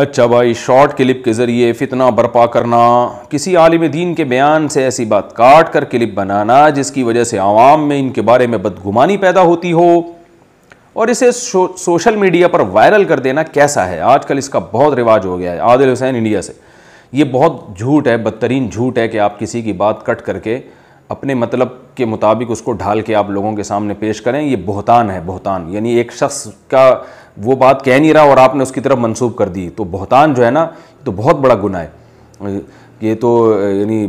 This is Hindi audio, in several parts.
अच्छा भाई शॉर्ट क्लिप के ज़रिए फितना बर्पा करना किसी आलिम दीन के बयान से ऐसी बात काट कर क्लिप बनाना जिसकी वजह से आवाम में इनके बारे में बदगुमानी पैदा होती हो और इसे सो सोशल मीडिया पर वायरल कर देना कैसा है आजकल इसका बहुत रिवाज हो गया है आदिल हुसैन इंडिया से ये बहुत झूठ है बदतरीन झूठ है कि आप किसी की बात कट करके अपने मतलब के मुताबिक उसको ढाल के आप लोगों के सामने पेश करें ये बहुतान है बहुतान यानी एक शख्स का वो बात कह नहीं रहा और आपने उसकी तरफ मंसूब कर दी तो बहुतान जो है ना तो बहुत बड़ा गुना है ये तो यानी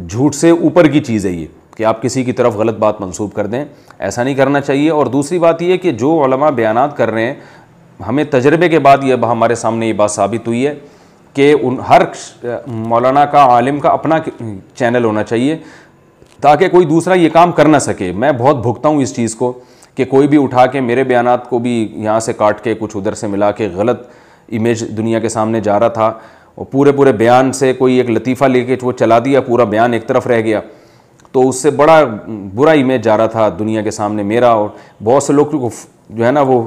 झूठ से ऊपर की चीज़ है ये कि आप किसी की तरफ गलत बात मंसूब कर दें ऐसा नहीं करना चाहिए और दूसरी बात यह कि जो बयान कर रहे हैं हमें तजर्बे के बाद यह हमारे सामने ये बात साबित हुई है कि उन हर मौलाना का आलिम का अपना चैनल होना चाहिए ताकि कोई दूसरा ये काम कर ना सके मैं बहुत भुगता हूँ इस चीज़ को कि कोई भी उठा के मेरे बयान को भी यहाँ से काट के कुछ उधर से मिला के गलत इमेज दुनिया के सामने जा रहा था और पूरे पूरे बयान से कोई एक लतीफ़ा लेके वो चला दिया पूरा बयान एक तरफ रह गया तो उससे बड़ा बुरा इमेज जा रहा था दुनिया के सामने मेरा और बहुत से लोग जो है ना वो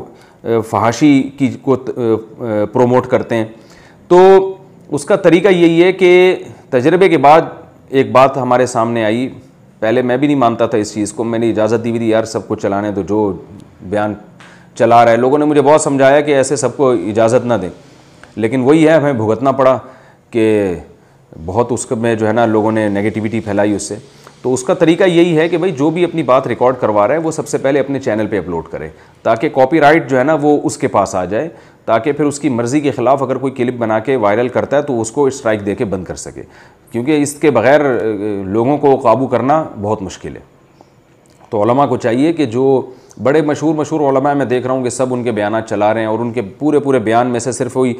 फहाशी की को प्रोमोट करते हैं तो उसका तरीका यही है कि तजर्बे के बाद एक बात हमारे सामने आई पहले मैं भी नहीं मानता था इस चीज़ को मैंने इजाज़त दी हुई थी यार सबको चलाने तो जो बयान चला रहा है लोगों ने मुझे बहुत समझाया कि ऐसे सबको इजाज़त ना दें लेकिन वही है हमें भुगतना पड़ा कि बहुत उस में जो है ना लोगों ने नेगेटिविटी फैलाई उससे तो उसका तरीका यही है कि भाई जो भी अपनी बात रिकॉर्ड करवा रहा है वो सबसे पहले अपने चैनल पे अपलोड करे ताकि कॉपीराइट जो है ना वो उसके पास आ जाए ताकि फिर उसकी मर्ज़ी के ख़िलाफ़ अगर कोई क्लिप बना के वायरल करता है तो उसको स्ट्राइक दे के बंद कर सके क्योंकि इसके बग़ैर लोगों को काबू करना बहुत मुश्किल है तो को चाहिए कि जो बड़े मशहूर मशहूर मैं देख रहा हूँ कि सब उनके बयान चला रहे हैं और उनके पूरे पूरे बयान में से सिर्फ कोई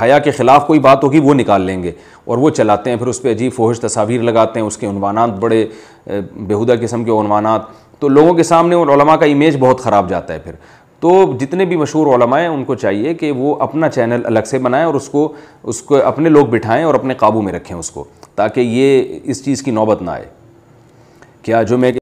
हया के ख़िलाफ़ कोई बात होगी वो निकाल लेंगे और वो चलाते हैं फिर उस पर अजीब फोहश तस्वीर लगाते हैं उसके अनवानात बड़े बेहुदा किस्म के अनवानात तो लोगों के सामने और का इमेज बहुत ख़राब जाता है फिर तो जितने भी मशहूर ओलमा हैं उनको चाहिए कि वो अपना चैनल अलग से बनाएं और उसको उसको अपने लोग बिठाएं और अपने काबू में रखें उसको ताकि ये इस चीज़ की नौबत ना आए क्या जो मैं